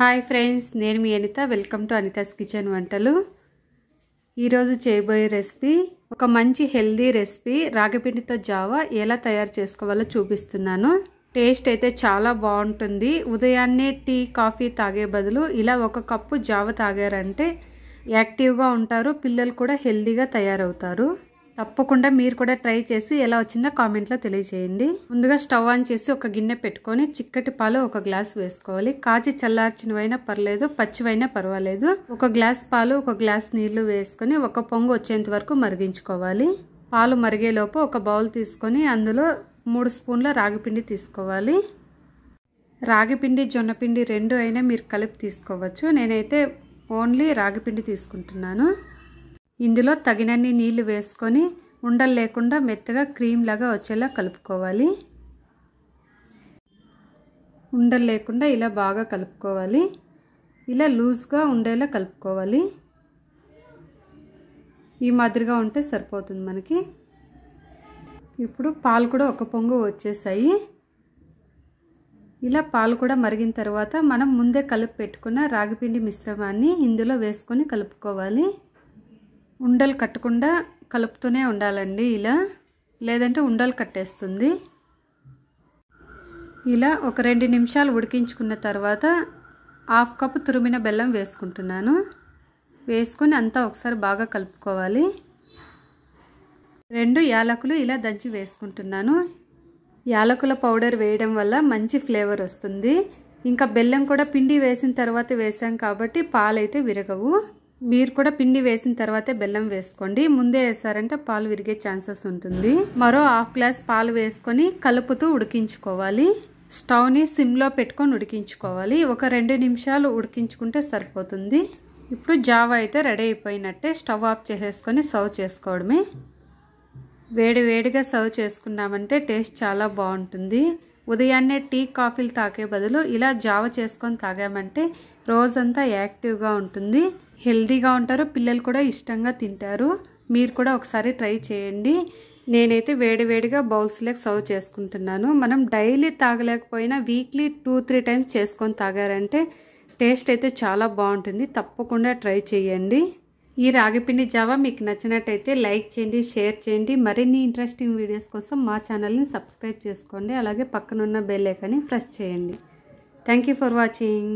hi friends నేను మీ Anitha welcome to Anitha's kitchen వంటలు ఈరోజు చేయబోయే రెసిపీ ఒక మంచి హెల్దీ రెసిపీ రాగిపిండితో జావా ఎలా తయారు చేసుకోవాలో చూపిస్తున్నాను టేస్ట్ అయితే చాలా బాగుంటుంది ఉదయాన్నే టీ కాఫీ తాగే బదులు ఇలా ఒక కప్పు జావ తాగారంటే యాక్టివ్గా ఉంటారు పిల్లలు కూడా హెల్దీగా తయారవుతారు తప్పకుండా మీరు కూడా ట్రై చేసి ఎలా వచ్చిందో కామెంట్లో తెలియజేయండి ముందుగా స్టవ్ ఆన్ చేసి ఒక గిన్నె పెట్టుకొని చిక్కటి పాలు ఒక గ్లాస్ వేసుకోవాలి కాచి చల్లార్చినవైనా పర్లేదు పచ్చివైనా పర్వాలేదు ఒక గ్లాస్ పాలు ఒక గ్లాస్ నీళ్లు వేసుకొని ఒక పొంగు వచ్చేంత వరకు మరిగించుకోవాలి పాలు మరిగేలోపు ఒక బౌల్ తీసుకొని అందులో మూడు స్పూన్ల రాగిపిండి తీసుకోవాలి రాగిపిండి జొన్నపిండి రెండు అయినా మీరు కలిపి తీసుకోవచ్చు నేనైతే ఓన్లీ రాగిపిండి తీసుకుంటున్నాను ఇందులో తగినన్ని నీళ్లు వేసుకొని ఉండలు లేకుండా మెత్తగా క్రీమ్ లాగా వచ్చేలా కలుపుకోవాలి ఉండలు లేకుండా ఇలా బాగా కలుపుకోవాలి ఇలా లూజ్గా ఉండేలా కలుపుకోవాలి ఈ మాదిరిగా ఉంటే సరిపోతుంది మనకి ఇప్పుడు పాలు కూడా ఒక పొంగు వచ్చేసాయి ఇలా పాలు కూడా మరిగిన తర్వాత మనం ముందే కలిపి పెట్టుకున్న రాగిపిండి మిశ్రమాన్ని ఇందులో వేసుకొని కలుపుకోవాలి ఉండలు కట్టకుండా కలుపుతూనే ఉండాలండి ఇలా లేదంటే ఉండలు కట్టేస్తుంది ఇలా ఒక రెండు నిమిషాలు ఉడికించుకున్న తర్వాత హాఫ్ కప్ తురిమిన బెల్లం వేసుకుంటున్నాను వేసుకొని అంతా ఒకసారి బాగా కలుపుకోవాలి రెండు యాలకులు ఇలా దంచి వేసుకుంటున్నాను యాలకుల పౌడర్ వేయడం వల్ల మంచి ఫ్లేవర్ వస్తుంది ఇంకా బెల్లం కూడా పిండి వేసిన తర్వాత వేసాం కాబట్టి పాలైతే విరగవు మీరు కూడా పిండి వేసిన తర్వాతే బెల్లం వేసుకోండి ముందే వేసారంటే పాలు విరిగే ఛాన్సెస్ ఉంటుంది మరో హాఫ్ గ్లాస్ పాలు వేసుకొని కలుపుతూ ఉడికించుకోవాలి స్టవ్ని సిమ్లో పెట్టుకొని ఉడికించుకోవాలి ఒక రెండు నిమిషాలు ఉడికించుకుంటే సరిపోతుంది ఇప్పుడు జావ అయితే రెడీ అయిపోయినట్టే స్టవ్ ఆఫ్ చేసేసుకొని సర్వ్ చేసుకోవడమే వేడి వేడిగా సర్వ్ చేసుకున్నామంటే టేస్ట్ చాలా బాగుంటుంది ఉదయాన్నే టీ కాఫీలు తాకే బదులు ఇలా జావ చేసుకొని తాగామంటే రోజంతా యాక్టివ్గా ఉంటుంది హెల్దీగా ఉంటారు పిల్లలు కూడా ఇష్టంగా తింటారు మీరు కూడా ఒకసారి ట్రై చేయండి నేనైతే వేడివేడిగా బౌల్స్లోకి సర్వ్ చేసుకుంటున్నాను మనం డైలీ తాగలేకపోయినా వీక్లీ టూ త్రీ టైమ్స్ చేసుకొని తాగారంటే టేస్ట్ అయితే చాలా బాగుంటుంది తప్పకుండా ట్రై చేయండి ఈ రాగిపిండి జావా మీకు నచ్చినట్టయితే లైక్ చేయండి షేర్ చేయండి మరిన్ని ఇంట్రెస్టింగ్ వీడియోస్ కోసం మా ఛానల్ని సబ్స్క్రైబ్ చేసుకోండి అలాగే పక్కనున్న బెల్లేకని ప్రెస్ చేయండి థ్యాంక్ ఫర్ వాచింగ్